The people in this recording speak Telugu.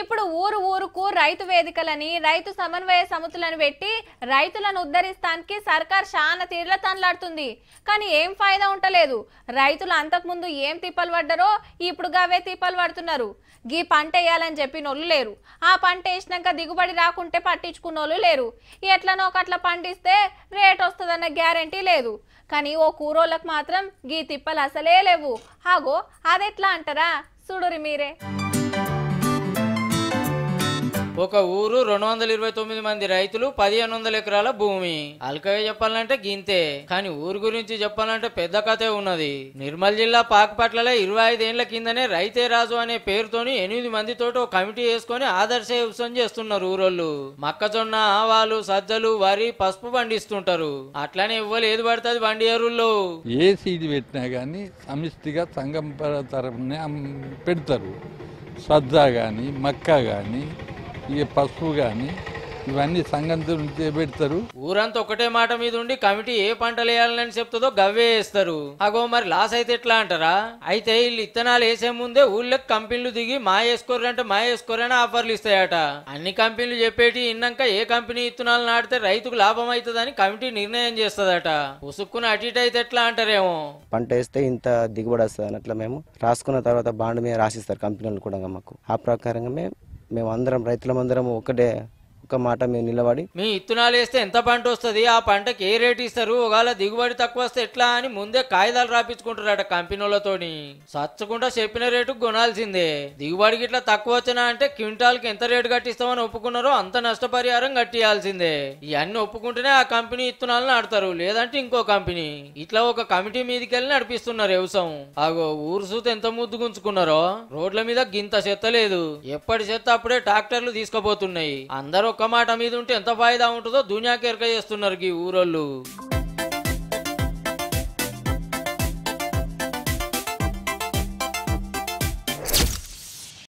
ఇప్పుడు ఊరు ఊరుకు రైతు వేదికలని రైతు సమన్వయ సమితులను పెట్టి రైతులను ఉద్ధరిస్తానికి సర్కార్ చాలా తీర్ల తనలాడుతుంది కానీ ఏం ఫాయిదా ఉంటలేదు రైతులు అంతకుముందు ఏం తిప్పలు పడ్డారో ఇప్పుడు గవే తిప్పలు పడుతున్నారు గీ పంట వేయాలని చెప్పినోళ్ళు లేరు ఆ పంట వేసినాక దిగుబడి రాకుంటే పట్టించుకున్నోళ్ళు లేరు ఎట్లనో ఒకట్లా పండిస్తే రేట్ వస్తుందన్న గ్యారంటీ లేదు కానీ ఓ కూరోళ్ళకు మాత్రం గీ తిప్పలు అసలే లేవు హాగో అదెట్లా అంటారా చూడురి మీరే ఒక ఊరు రెండు వందల ఇరవై తొమ్మిది మంది రైతులు పదిహేను వందల ఎకరాల భూమి అల్కగా చెప్పాలంటే గింతే కానీ ఊరు గురించి చెప్పాలంటే పెద్ద కథే ఉన్నది నిర్మల్ జిల్లా పాకపట్లలో ఇరవై ఐదేళ్ల కిందనే రైతే రాజు అనే పేరుతోని ఎనిమిది మందితో ఒక కమిటీ వేసుకొని ఆదర్శ వ్యవసాయం చేస్తున్నారు ఊరోళ్ళు మొక్కజొన్న ఆవాలు సజ్జలు వరి పసుపు పండిస్తుంటారు అట్లానే ఇవ్వాలి ఏది పడుతుంది బండియారుల్లో ఏ సీడ్ పెట్టినా కానీ సమిష్టిగా సంఘం తరఫున పెడతారు సజ్జ కానీ మక్క కానీ ఈ పసుపు కానీ ఇవన్నీ సంఘం పెడతారు ఊరంతా ఒకటే మాట మీద ఉండి కమిటీ ఏ పంటలు వేయాలని చెప్తుందో గవ్వే వేస్తారు అగో మరి లాస్ అయితే ఎట్లా అంటారా అయితే వీళ్ళు ఇత్తనాలు వేసే ముందే ఊళ్ళకి కంపెనీలు దిగి మా వేసుకోరంటే మా వేసుకోరని ఆఫర్లు ఇస్తాయట అన్ని కంపెనీలు చెప్పేటి ఇన్నాక ఏ కంపెనీ ఇత్తనాలు నాటితే రైతుకు లాభం అవుతుందని కమిటీ నిర్ణయం చేస్తుందట ఉసుక్కున అటు ఇటు అయితే ఎట్లా అంటారేమో పంట వేస్తే ఇంత దిగుబడి వస్తుంది అట్లా మేము రాసుకున్న తర్వాత బాండ్ మీద రాసిస్తారు కంపెనీలు కూడా మాకు ఆ ప్రకారంగా మేము మేమందరం రైతులమందరము ఒకటే ఒక మాట మేము నిలబడి మీ ఇత్తనాలు వేస్తే ఎంత పంట వస్తుంది ఆ పంటకి ఏ రేట్ ఇస్తారు ఒకవేళ దిగుబడి తక్కువ వస్తే ఎట్లా అని ముందే కాయిదాలు రాపించుకుంటారట కంపెనీలతోని సచ్చకుండా చెప్పిన రేటు కొనాల్సిందే దిగుబడికి ఇట్లా తక్కువ వచ్చినా అంటే క్వింటాల్కి ఎంత రేటు కట్టిస్తామని ఒప్పుకున్నారో అంత నష్టపరిహారం కట్టియాల్సిందే ఇవన్నీ ఒప్పుకుంటేనే ఆ కంపెనీ ఇత్తనాలను నడతారు లేదంటే ఇంకో కంపెనీ ఇట్లా ఒక కమిటీ మీదకి వెళ్ళి నడిపిస్తున్నారు వ్యవసాయం ఆగో ఊరు సూత ఎంత ముద్దు గుంచుకున్నారో రోడ్ల మీద గింత చెత్త లేదు ఎప్పటి చెత్త అప్పుడే ట్రాక్టర్లు తీసుకుపోతున్నాయి అందరూ ఒక్క మాట మీద ఉంటే ఎంత ఫాయిదా ఉంటుందో దునియాకెరక చేస్తున్నారు ఈ ఊరోళ్ళు